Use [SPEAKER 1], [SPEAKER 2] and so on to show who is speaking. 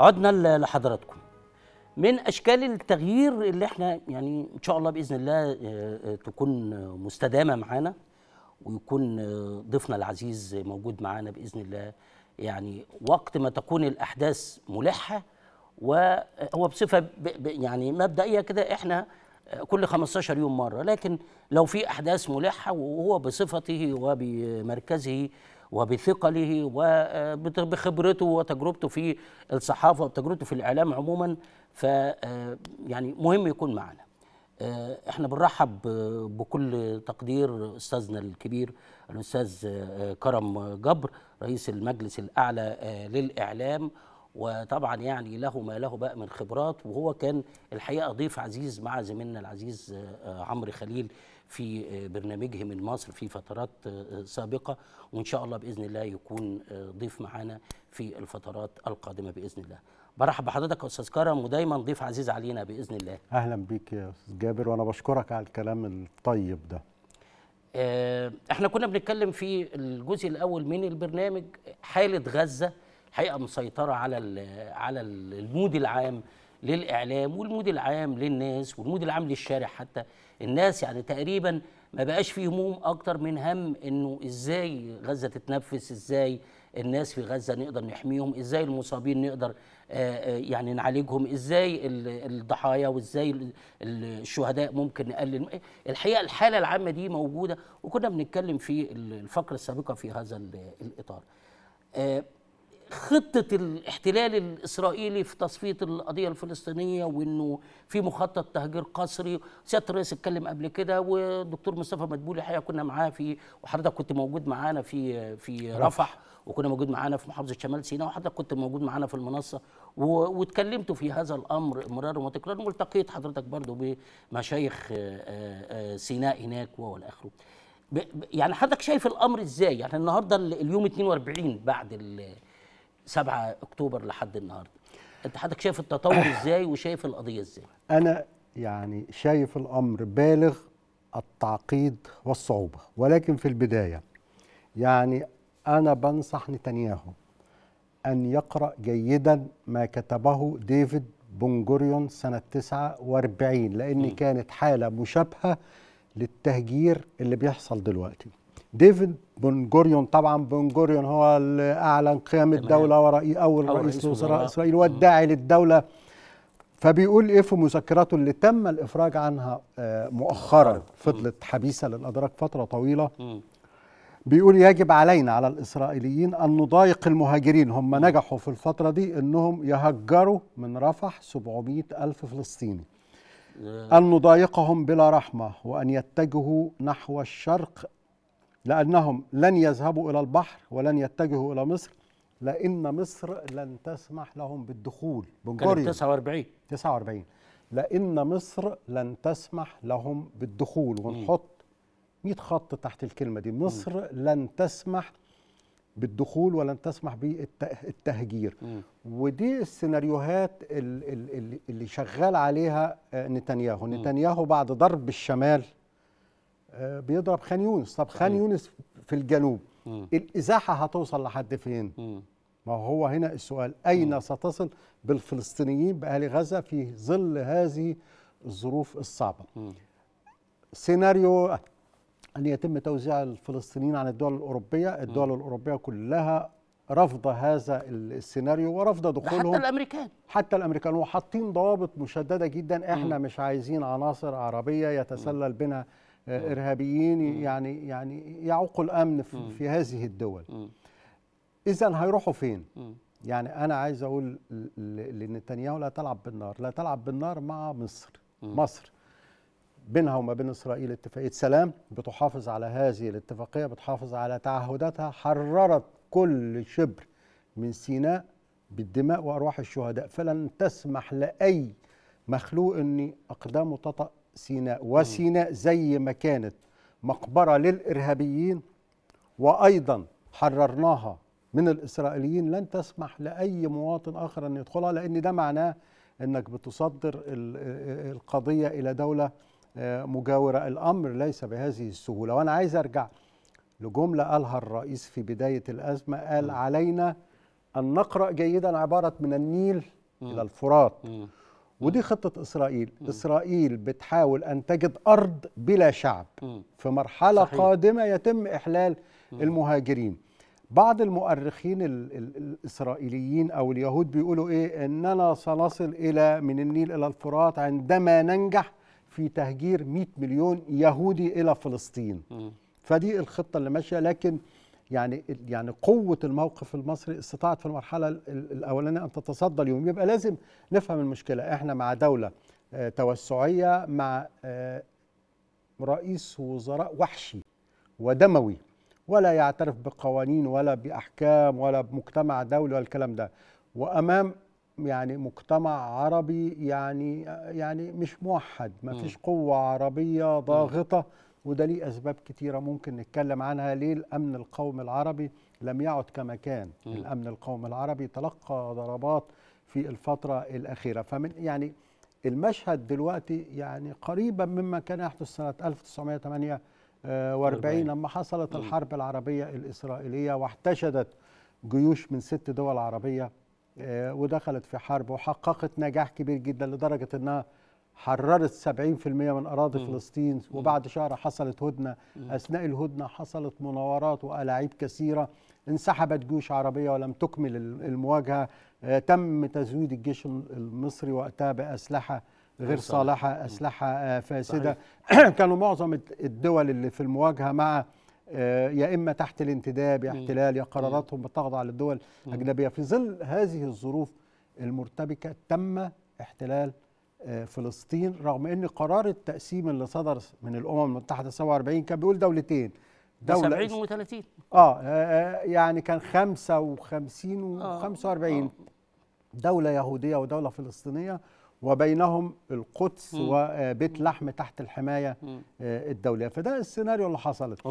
[SPEAKER 1] عدنا لحضراتكم من اشكال التغيير اللي احنا يعني ان شاء الله باذن الله آه، آه، تكون مستدامه معانا ويكون آه، ضيفنا العزيز موجود معانا باذن الله يعني وقت ما تكون الاحداث ملحه وهو بصفه يعني مبدئيه كده احنا كل 15 يوم مره لكن لو في احداث ملحه وهو بصفته وبمركزه وبثقله وبخبرته آه، وتجربته في الصحافه وتجربته في الاعلام عموما ف آه، يعني مهم يكون معنا. آه، احنا بنرحب بكل تقدير استاذنا الكبير الاستاذ كرم جبر رئيس المجلس الاعلى للاعلام وطبعا يعني له ما له بقى من خبرات وهو كان الحقيقه ضيف عزيز مع زميلنا العزيز آه، آه، عمرو خليل في آه، برنامجه من مصر في فترات سابقه وان شاء الله باذن الله يكون ضيف معانا في الفترات القادمه باذن الله. برحب بحضرتك يا استاذ كرم ودايما ضيف عزيز علينا باذن الله.
[SPEAKER 2] اهلا بيك يا استاذ جابر وانا بشكرك على الكلام الطيب ده.
[SPEAKER 1] احنا كنا بنتكلم في الجزء الاول من البرنامج حاله غزه الحقيقه مسيطره على على المود العام للاعلام والمود العام للناس والمود العام للشارع حتى الناس يعني تقريبا ما بقاش فيه هموم اكتر من هم انه ازاي غزه تتنفس ازاي الناس في غزه نقدر نحميهم ازاي المصابين نقدر آه، آه، يعني نعالجهم ازاي الضحايا وازاي الشهداء ممكن نقلل الحقيقه الحاله العامه دي موجوده وكنا بنتكلم في الفقره السابقه في هذا الاطار آه، خطه الاحتلال الاسرائيلي في تصفيه القضيه الفلسطينيه وانه في مخطط تهجير قسري سياده الرئيس اتكلم قبل كده والدكتور مصطفى مدبولي الحقيقه كنا معاه في وحضرتك كنت موجود معانا في في رفح وكنا موجود معانا في محافظه شمال سيناء وحضرتك كنت موجود معانا في المنصه واتكلمتوا في هذا الامر مرارا وتكرارا والتقيت حضرتك برضه بمشايخ آه، آه، سيناء هناك والى اخره يعني حضرتك شايف الامر ازاي يعني النهارده اليوم 42 بعد 7 اكتوبر لحد النهارده انت حضرتك شايف التطور ازاي وشايف القضيه
[SPEAKER 2] ازاي انا يعني شايف الامر بالغ التعقيد والصعوبه ولكن في البدايه يعني انا بنصح نتنياهو ان يقرا جيدا ما كتبه ديفيد بونجوريون سنه 49 لان م. كانت حاله مشابهه للتهجير اللي بيحصل دلوقتي ديفيد بنجوريون طبعا بنجوريون هو اللي اعلن قيام الدوله ورئي اول, أول رئيس لوزراء اسرائيل والداعي للدوله فبيقول ايه في مذكراته اللي تم الافراج عنها آه، مؤخرا فضلت حبيسه للادراك فتره طويله بيقول يجب علينا على الاسرائيليين ان نضايق المهاجرين هم نجحوا في الفتره دي انهم يهجروا من رفح 700 الف فلسطيني أن نضايقهم بلا رحمة وأن يتجهوا نحو الشرق لأنهم لن يذهبوا إلى البحر ولن يتجهوا إلى مصر لأن مصر لن تسمح لهم بالدخول بنجوريا 49 49 لأن مصر لن تسمح لهم بالدخول ونحط 100 خط تحت الكلمة دي مصر لن تسمح بالدخول ولن تسمح بالتهجير ودي السيناريوهات اللي شغال عليها آه، نتنياهو نتنياهو بعد ضرب الشمال آه، بيضرب خان يونس طب خان يونس في الجنوب الازاحه هتوصل لحد فين ما هو هنا السؤال أين ستصل بالفلسطينيين بأهل غزة في ظل هذه الظروف الصعبة سيناريو أن يتم توزيع الفلسطينيين عن الدول الأوروبية الدول الأوروبية كلها رفض هذا السيناريو ورفض دخولهم حتى الامريكان حتى الامريكان وحاطين ضوابط مشدده جدا احنا مش عايزين عناصر عربيه يتسلل بنا آه، ارهابيين يعني يعني يعوقوا الامن في, في هذه الدول اذا هيروحوا فين يعني انا عايز اقول لنتنياهو لا تلعب بالنار لا تلعب بالنار مع مصر مصر بينها وما بين اسرائيل اتفاقيه سلام بتحافظ على هذه الاتفاقيه بتحافظ على تعهداتها حررت كل شبر من سيناء بالدماء وارواح الشهداء فلن تسمح لاي مخلوق ان اقدامه تطأ سيناء وسيناء زي ما كانت مقبرة للإرهابيين وأيضا حررناها من الإسرائيليين لن تسمح لأي مواطن آخر أن يدخلها لأن ده معناه أنك بتصدر القضية إلى دولة آه، مجاورة الأمر ليس بهذه السهولة وأنا عايز أرجع لجملة قالها الرئيس في بداية الأزمة قال علينا أن نقرأ جيدا عبارة من النيل إلى الفرات ودي خطة إسرائيل م. إسرائيل بتحاول أن تجد أرض بلا شعب م. في مرحلة صحيح. قادمة يتم إحلال م. المهاجرين بعض المؤرخين الـ الـ الإسرائيليين أو اليهود بيقولوا إيه أننا سنصل إلى من النيل إلى الفرات عندما ننجح في تهجير 100 مليون يهودي إلى فلسطين م. فدي الخطة اللي ماشية لكن يعني يعني قوه الموقف المصري استطاعت في المرحله الاولانيه ان تتصدى اليوم يبقى لازم نفهم المشكله احنا مع دوله آه، توسعيه مع آه، رئيس وزراء وحشي ودموي ولا يعترف بقوانين ولا باحكام ولا بمجتمع دولي ولا الكلام ده وامام يعني مجتمع عربي يعني آه، يعني مش موحد ما فيش قوه عربيه ضاغطه وده ليه أسباب كتيرة ممكن نتكلم عنها ليه الأمن القومي العربي لم يعد كما كان م. الأمن القومي العربي تلقى ضربات في الفترة الأخيرة فمن يعني المشهد دلوقتي يعني قريبا مما كان يحدث سنة 1948 لما حصلت الحرب العربية الإسرائيلية واحتشدت جيوش من ست دول عربية آه، ودخلت في حرب وحققت نجاح كبير جدا لدرجة أنها حررت 70% من اراضي م. فلسطين وبعد شهر حصلت هدنه م. اثناء الهدنه حصلت مناورات والاعيب كثيره انسحبت جيوش عربيه ولم تكمل المواجهه آه، تم تزويد الجيش المصري وقتها باسلحه غير صالحه اسلحه آه، فاسده كانوا معظم الدول اللي في المواجهه مع آه، يا اما تحت الانتداب يا احتلال يا قراراتهم بتخضع للدول الاجنبيه في ظل هذه الظروف المرتبكه تم احتلال فلسطين رغم ان قرار التقسيم اللي صدر من الامم المتحده 47 كان بيقول دولتين دولة 70 و30 آه،, آه, اه يعني كان 55 و45 آه،, آه. دولة يهودية ودولة فلسطينية وبينهم القدس وبيت لحم تحت الحماية آه، الدولية فده السيناريو اللي حصلت